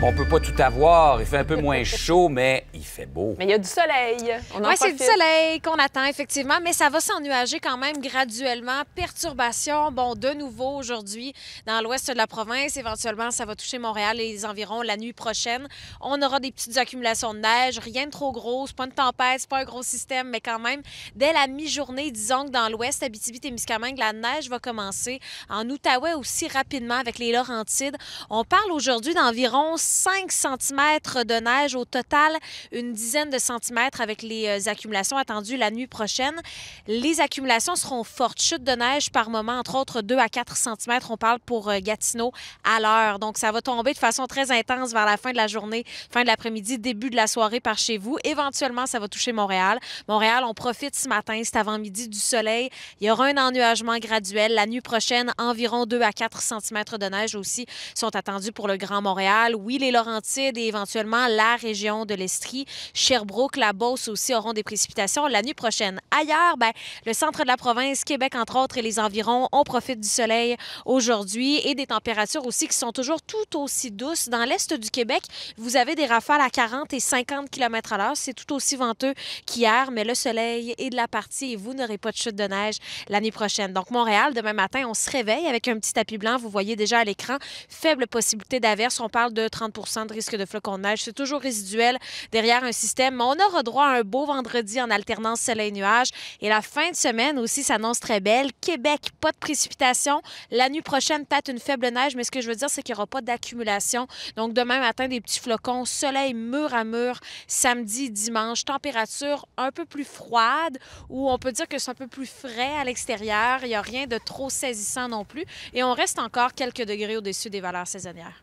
on peut pas tout avoir. Il fait un peu moins chaud, mais il fait beau. Mais il y a du soleil. Oui, c'est du soleil qu'on attend, effectivement, mais ça va s'ennuager quand même graduellement. Perturbation, bon, de nouveau aujourd'hui dans l'ouest de la province. Éventuellement, ça va toucher Montréal et les environs la nuit prochaine. On aura des petites accumulations de neige, rien de trop gros, pas une tempête, pas un gros système, mais quand même, dès la mi-journée, disons que dans l'ouest, Abitibi-Témiscamingue, la neige va commencer. En Outaouais aussi rapidement avec les Laurentides. On parle aujourd'hui d'environ 5 cm de neige au total, une dizaine de centimètres avec les euh, accumulations attendues la nuit prochaine. Les accumulations seront fortes, chutes de neige par moment, entre autres 2 à 4 cm, on parle pour euh, Gatineau à l'heure. Donc ça va tomber de façon très intense vers la fin de la journée, fin de l'après-midi, début de la soirée par chez vous. Éventuellement, ça va toucher Montréal. Montréal, on profite ce matin, c'est avant-midi du soleil. Il y aura un ennuagement graduel. La nuit prochaine, environ 2 à 4 cm de neige aussi sont attendus pour le Grand Montréal. Oui, les Laurentides et éventuellement la région de l'Estrie. Sherbrooke, la Beauce aussi auront des précipitations la nuit prochaine. Ailleurs, ben, le centre de la province, Québec entre autres et les environs, on profite du soleil aujourd'hui et des températures aussi qui sont toujours tout aussi douces. Dans l'est du Québec, vous avez des rafales à 40 et 50 km à l'heure. C'est tout aussi venteux qu'hier, mais le soleil est de la partie et vous n'aurez pas de chute de neige la nuit prochaine. Donc Montréal, demain matin, on se réveille avec un petit tapis blanc. Vous voyez déjà à l'écran, faible possibilité d'averse. On parle de 30 30 de risque de flocons de neige. C'est toujours résiduel derrière un système, mais on aura droit à un beau vendredi en alternance soleil-nuage. Et la fin de semaine aussi s'annonce très belle. Québec, pas de précipitation. La nuit prochaine, peut-être une faible neige, mais ce que je veux dire, c'est qu'il n'y aura pas d'accumulation. Donc, demain matin, des petits flocons, soleil mur à mur, samedi, dimanche, température un peu plus froide, ou on peut dire que c'est un peu plus frais à l'extérieur. Il n'y a rien de trop saisissant non plus. Et on reste encore quelques degrés au-dessus des valeurs saisonnières.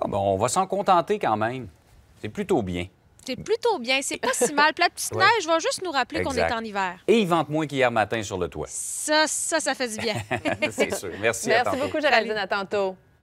Ah, bon, on va s'en contenter quand même. C'est plutôt bien. C'est plutôt bien. C'est pas si mal. plate de petite neige, va juste nous rappeler qu'on est en hiver. Et il vente moins qu'hier matin sur le toit. Ça, ça, ça fait du bien. C'est sûr. Merci, à tantôt. beaucoup, Géraldine. À tantôt.